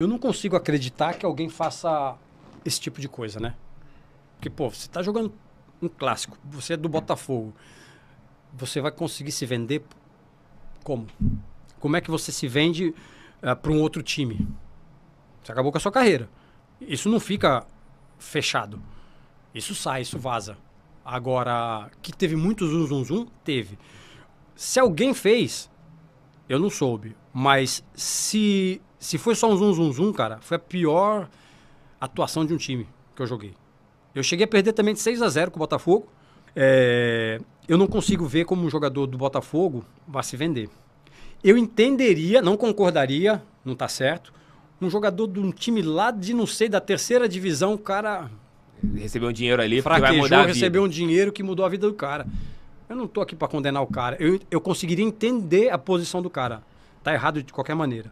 Eu não consigo acreditar que alguém faça esse tipo de coisa, né? Porque, pô, você tá jogando um clássico, você é do Botafogo. Você vai conseguir se vender como? Como é que você se vende uh, eh, para um outro time? Você acabou com a sua carreira. Isso não fica fechado. Isso sai, isso vaza. Agora, que teve muitos zum, zum, zum, teve. Se alguém fez, eu não soube. Mas se se foi só um zoom, zoom, zoom, cara, foi a pior atuação de um time que eu joguei. Eu cheguei a perder também de 6 a 0 com o Botafogo. É, eu não consigo ver como um jogador do Botafogo vai se vender. Eu entenderia, não concordaria, não tá certo. Um jogador de um time lá de, não sei, da terceira divisão, o cara. Recebeu um dinheiro ali, porque vai mudar recebeu um dinheiro que mudou a vida do cara. Eu não tô aqui para condenar o cara. Eu, eu conseguiria entender a posição do cara. Tá errado de qualquer maneira.